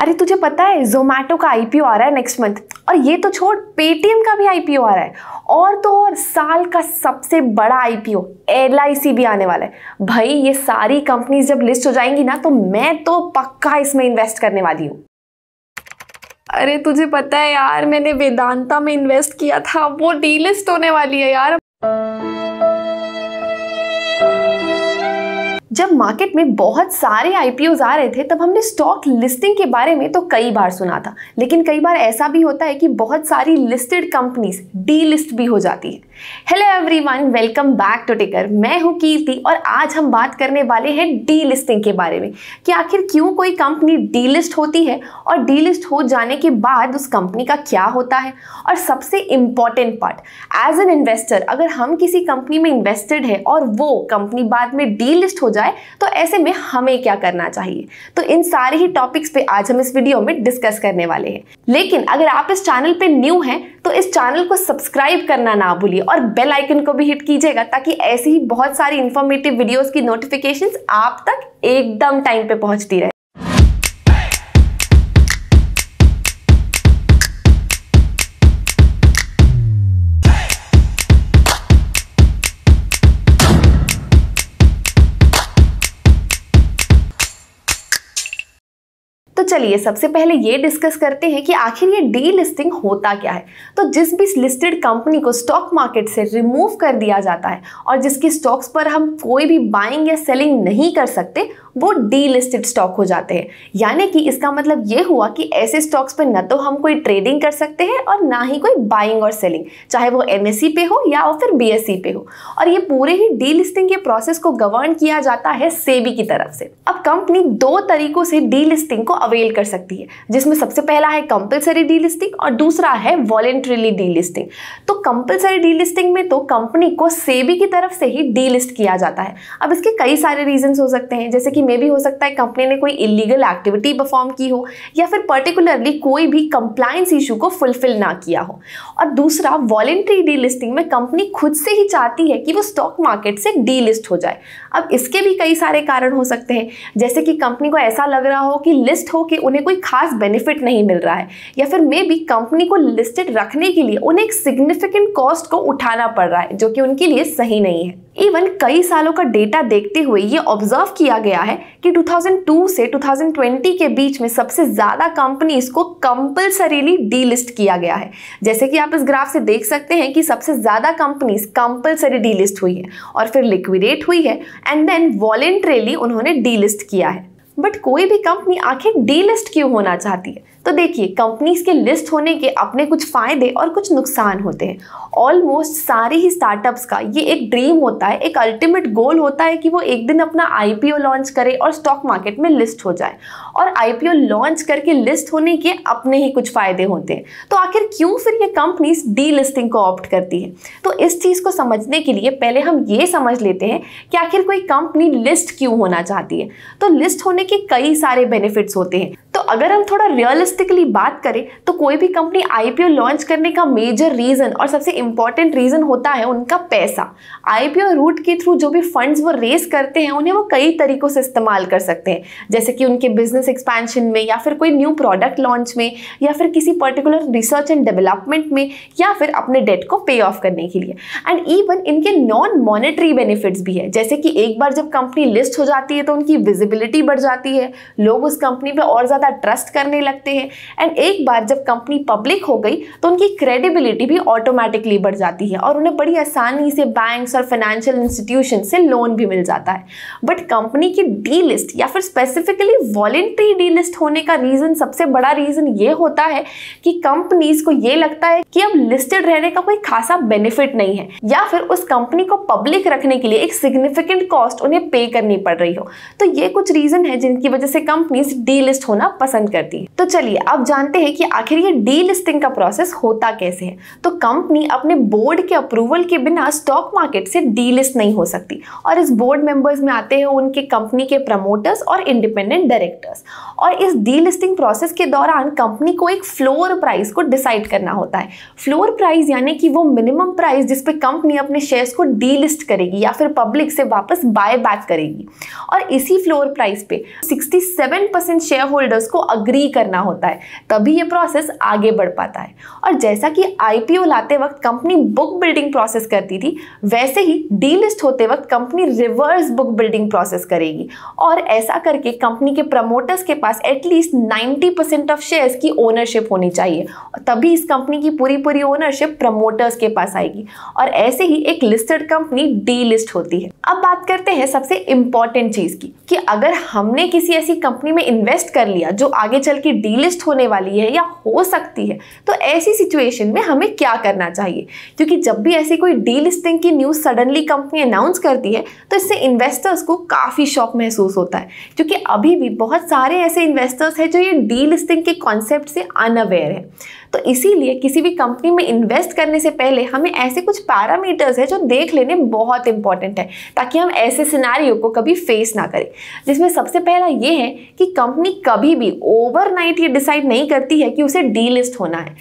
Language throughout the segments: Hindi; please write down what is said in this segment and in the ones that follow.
अरे तुझे पता है जोमैटो का आई आ रहा है नेक्स्ट मंथ और ये तो छोड़ पेटीएम का भी आई आ रहा है और तो और साल का सबसे बड़ा आई ओ एल भी आने वाला है भाई ये सारी कंपनीज जब लिस्ट हो जाएंगी ना तो मैं तो पक्का इसमें इन्वेस्ट करने वाली हूँ अरे तुझे पता है यार मैंने वेदांता में इन्वेस्ट किया था वो डीलिस्ट होने वाली है यार जब मार्केट में बहुत सारे आई आ रहे थे तब हमने स्टॉक लिस्टिंग के बारे में तो कई बार सुना था लेकिन कई बार ऐसा भी होता है कि बहुत सारी लिस्टेड कंपनीज डी लिस्ट भी हो जाती है hello everyone welcome back to टेकर मैं हूं कीर्ति और आज हम बात करने वाले हैं डी लिस्टिंग के बारे में कि आखिर क्यों कोई कंपनी डी लिस्ट होती है और डी लिस्ट हो जाने के बाद उस कंपनी का क्या होता है और सबसे important part as an investor अगर हम किसी कंपनी में इन्वेस्टेड है और वो कंपनी बाद में डी लिस्ट हो जाए जाए तो ऐसे में हमें क्या करना चाहिए तो इन सारे ही टॉपिक्स पे आज हम इस वीडियो में डिस्कस करने वाले हैं लेकिन अगर आप इस चैनल पे न्यू हैं तो इस चैनल को सब्सक्राइब करना ना भूलिए और बेल आइकन को भी हिट कीजिएगा ताकि ऐसी ही बहुत सारी इन्फॉर्मेटिव वीडियोस की नोटिफिकेशंस आप तक एकदम टाइम पे पहुंचती रहे चलिए सबसे पहले ये डिस्कस करते हैं कि आखिर ये लिस्टिंग होता क्या है तो जिस भी लिस्टेड कंपनी को स्टॉक मार्केट से रिमूव कर दिया जाता है और जिसकी स्टॉक्स पर हम कोई भी बाइंग या सेलिंग नहीं कर सकते वो डीलिस्टेड स्टॉक हो जाते हैं यानी कि इसका मतलब ये हुआ कि ऐसे स्टॉक्स पर ना तो हम कोई ट्रेडिंग कर सकते हैं और ना ही कोई बाइंग और सेलिंग चाहे वो एम पे हो या फिर बी e पे हो और ये पूरे ही डी के प्रोसेस को गवर्न किया जाता है सेबी की तरफ से अब कंपनी दो तरीकों से डीलिस्टिंग को अवेल कर सकती है जिसमें सबसे पहला है कंपल्सरी लिस्टिंग और दूसरा है वॉलेंट्रीली लिस्टिंग तो कंपल्सरी लिस्टिंग में तो कंपनी को सेबी की तरफ से ही लिस्ट किया जाता है अब इसके कई सारे रीजन हो सकते हैं जैसे कि मे भी हो सकता है कंपनी ने कोई इलीगल एक्टिविटी परफॉर्म की हो या फिर पर्टिकुलरली कोई भी कंप्लाइंस इशू को फुलफिल ना किया हो और दूसरा वॉलेंट्री डीलिस्टिंग में कंपनी खुद से ही चाहती है कि वो स्टॉक मार्केट से डीलिस्ट हो जाए अब इसके भी कई सारे कारण हो सकते हैं जैसे कि कंपनी को ऐसा लग रहा हो कि लिस्ट हो के उन्हें कोई खास बेनिफिट नहीं मिल रहा है या फिर मे बी कंपनी को लिस्टेड रखने के लिए उन्हें एक सिग्निफिकेंट कॉस्ट को उठाना पड़ रहा है जो कि उनके लिए सही नहीं है इवन कई सालों का डेटा देखते हुए ये ऑब्जर्व किया गया है कि 2002 से 2020 के बीच में सबसे ज़्यादा कंपनीज को कंपल्सरीली डीलिस्ट किया गया है जैसे कि आप इस ग्राफ से देख सकते हैं कि सबसे ज़्यादा कंपनीज कंपल्सरी डीलिस्ट हुई है और फिर लिक्विडेट हुई है एंड देन वॉलेंट्रेली उन्होंने डीलिस्ट किया है बट कोई भी कंपनी आखिर डीलिस्ट क्यों होना चाहती है तो देखिए कंपनीज के लिस्ट होने के अपने कुछ फ़ायदे और कुछ नुकसान होते हैं ऑलमोस्ट सारे ही स्टार्टअप्स का ये एक ड्रीम होता है एक अल्टीमेट गोल होता है कि वो एक दिन अपना आईपीओ लॉन्च करे और स्टॉक मार्केट में लिस्ट हो जाए और आईपीओ लॉन्च करके लिस्ट होने के अपने ही कुछ फ़ायदे होते हैं तो आखिर क्यों फिर ये कंपनीज डी लिस्टिंग को ऑप्ट करती है तो इस चीज़ को समझने के लिए पहले हम ये समझ लेते हैं कि आखिर कोई कंपनी लिस्ट क्यों होना चाहती है तो लिस्ट होने के कई सारे बेनिफिट्स होते हैं अगर हम थोड़ा रियलिस्टिकली बात करें तो कोई भी कंपनी आईपीओ लॉन्च करने का मेजर रीज़न और सबसे इंपॉर्टेंट रीज़न होता है उनका पैसा आईपीओ रूट के थ्रू जो भी फंड्स वो रेस करते हैं उन्हें वो कई तरीक़ों से इस्तेमाल कर सकते हैं जैसे कि उनके बिजनेस एक्सपेंशन में या फिर कोई न्यू प्रोडक्ट लॉन्च में या फिर किसी पर्टिकुलर रिसर्च एंड डेवलपमेंट में या फिर अपने डेट को पे ऑफ करने के लिए एंड इवन इनके नॉन मॉनिटरी बेनिफिट्स भी है जैसे कि एक बार जब कंपनी लिस्ट हो जाती है तो उनकी विजिबिलिटी बढ़ जाती है लोग उस कंपनी पर और ज़्यादा ट्रस्ट करने लगते हैं एंड एक बार जब कंपनी पब्लिक हो गई तो उनकी क्रेडिबिलिटी भी ऑटोमेटिकली बढ़ जाती है और उन्हें बड़ी आसानी से बैंक्स और फाइनेंशियल इंस्टीट्यूशन से लोन भी मिल जाता है बट कंपनी की डी लिस्ट या फिर स्पेसिफिकली वॉलेंट्री डी लिस्ट होने का रीज़न सबसे बड़ा रीज़न ये होता है कि कंपनीज को ये लगता है कि अब लिस्टेड रहने का कोई खासा बेनिफिट नहीं है या फिर उस कंपनी को पब्लिक रखने के लिए एक सिग्निफिकेंट कॉस्ट उन्हें पे करनी पड़ रही हो तो ये कुछ रीज़न है जिनकी वजह से कंपनीज डी लिस्ट होना पसंद करती है तो चलिए अब जानते हैं कि आखिर ये डीलिस्टिंग का प्रोसेस होता कैसे है तो कंपनी अपने बोर्ड के अप्रूवल के बिना स्टॉक मार्केट से डीलिस्ट नहीं हो सकती और इस बोर्ड मेंबर्स में आते हैं उनके कंपनी के प्रमोटर्स और इंडिपेंडेंट डायरेक्टर्स और इस डीलिस्टिंग प्रोसेस के दौरान कंपनी को एक फ्लोर प्राइस को डिसाइड करना होता है फ्लोर प्राइस यानी कि वो मिनिमम प्राइस जिसपे कंपनी अपने शेयर्स को डीलिस्ट करेगी या फिर पब्लिक से वापस बाय बैक करेगी और इसी फ्लोर प्राइस पे 67 परसेंट शेयर होल्डर्स को अग्री करना होता है तभी ये प्रोसेस आगे बढ़ पाता है और जैसा कि आईपीओ लाते वक्त कंपनी बुक बिल्डिंग प्रोसेस करती थी वैसे ही डीलिस्ट होते वक्त company reverse book building process करेगी और ऐसा करके कंपनी के प्रमोटर्स के पास at least ninety percent of shares की ओनरशिप होनी चाहिए तभी इस कंपनी की पूरी पूरी ओनरशिप प्रमोटर्स के पास आएगी और ऐसे ही एक लिस्टेड कंपनी डी लिस्ट होती है अब बात करते हैं सबसे इंपॉर्टेंट चीज की कि अगर हमने किसी ऐसी कंपनी में इन्वेस्ट कर लिया जो जो आगे चल के डीलिस्ट होने वाली है या हो सकती है तो ऐसी सिचुएशन में हमें क्या करना चाहिए क्योंकि जब भी ऐसी कोई डीलिस्टिंग की न्यूज़ सडनली कंपनी अनाउंस करती है तो इससे इन्वेस्टर्स को काफ़ी शॉक महसूस होता है क्योंकि अभी भी बहुत सारे ऐसे इन्वेस्टर्स हैं जो ये डीलिस्टिंग के कॉन्सेप्ट से अनअवेयर है तो इसीलिए किसी भी कंपनी में इन्वेस्ट करने से पहले हमें ऐसे कुछ पैरामीटर्स है जो देख लेने बहुत इंपॉर्टेंट है ताकि हम ऐसे सिनारियों को कभी फेस ना करें जिसमें सबसे पहला ये है कि कंपनी कभी भी ओवरनाइट ये डिसाइड नहीं करती है कि उसे डीलिस्ट होना है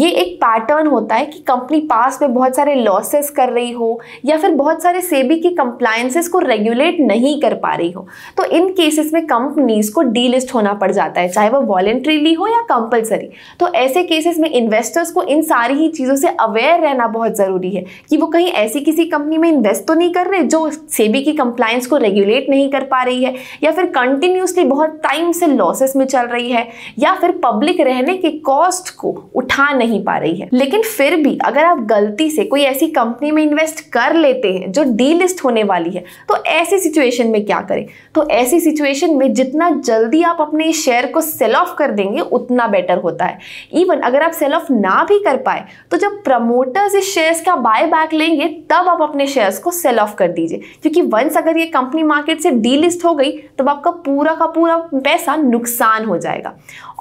ये एक पैटर्न होता है कि कंपनी पास में बहुत सारे लॉसेस कर रही हो या फिर बहुत सारे सेबी की कंप्लायंसेस को रेगुलेट नहीं कर पा रही हो तो इन केसेस में कंपनीज को डीलिस्ट होना पड़ जाता है चाहे वो वॉलेंट्रीली हो या कंपल्सरी तो ऐसे केसेस में इन्वेस्टर्स को इन सारी ही चीज़ों से अवेयर रहना बहुत ज़रूरी है कि वो कहीं ऐसी किसी कंपनी में इन्वेस्ट तो नहीं कर रहे जो सेबी की कंप्लायंस को रेगुलेट नहीं कर पा रही है या फिर कंटिन्यूसली बहुत टाइम से लॉसेस में चल रही है या फिर पब्लिक रहने की कॉस्ट को उठा नहीं पा रही है लेकिन फिर भी अगर आप गलती से कोई ऐसी कंपनी में इन्वेस्ट कर लेते हैं जो डीलिस्ट होने वाली है तो ऐसी सिचुएशन में क्या करें तो ऐसी सिचुएशन में जितना जल्दी आप अपने शेयर को सेल ऑफ कर देंगे उतना बेटर होता है इवन अगर आप सेल ऑफ ना भी कर पाए तो जब प्रमोटर्स इस शेयर्स का बाय बैक लेंगे तब आप अपने शेयर्स को सेल ऑफ कर दीजिए क्योंकि वंस अगर ये कंपनी मार्केट से डीलिस्ट हो गई तब आपका पूरा का पूरा पैसा नुकसान नुकसान हो जाएगा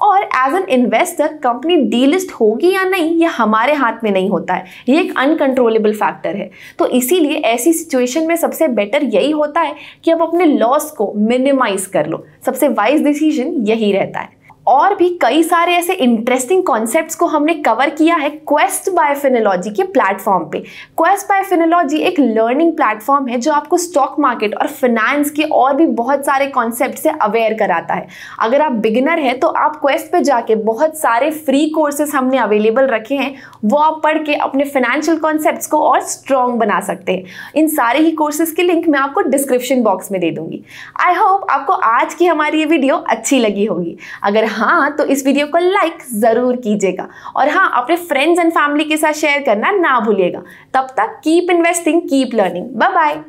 और as an investor company delist होगी या नहीं ये हमारे हाथ में नहीं होता है ये एक अनकंट्रोलेबल फैक्टर है तो इसीलिए ऐसी सिचुएशन में सबसे बेटर यही होता है कि आप अपने लॉस को मिनिमाइज कर लो सबसे वाइज डिसीजन यही रहता है और भी कई सारे ऐसे इंटरेस्टिंग कॉन्सेप्ट्स को हमने कवर किया है क्वेस्ट बाय फिनोलॉजी के प्लेटफॉर्म पे क्वेस्ट बाय फिनोलॉजी एक लर्निंग प्लेटफॉर्म है जो आपको स्टॉक मार्केट और फाइनेंस के और भी बहुत सारे कॉन्सेप्ट से अवेयर कराता है अगर आप बिगिनर हैं तो आप क्वेस्ट पे जाके बहुत सारे फ्री कोर्सेस हमने अवेलेबल रखे हैं वो आप पढ़ के अपने फाइनेंशियल कॉन्सेप्ट को और स्ट्रॉन्ग बना सकते हैं इन सारे ही कोर्सेज की लिंक मैं आपको डिस्क्रिप्शन बॉक्स में दे दूंगी आई होप आपको आज की हमारी ये वीडियो अच्छी लगी होगी अगर हाँ तो इस वीडियो को लाइक ज़रूर कीजिएगा और हाँ अपने फ्रेंड्स एंड फैमिली के साथ शेयर करना ना भूलिएगा तब तक keep investing keep learning bye bye